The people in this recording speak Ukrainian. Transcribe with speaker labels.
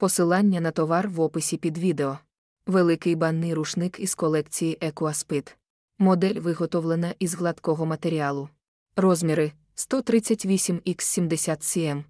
Speaker 1: Посилання на товар в описі під відео. Великий банний рушник із колекції Екуаспит. Модель виготовлена із гладкого матеріалу. Розміри 138 х 70 cm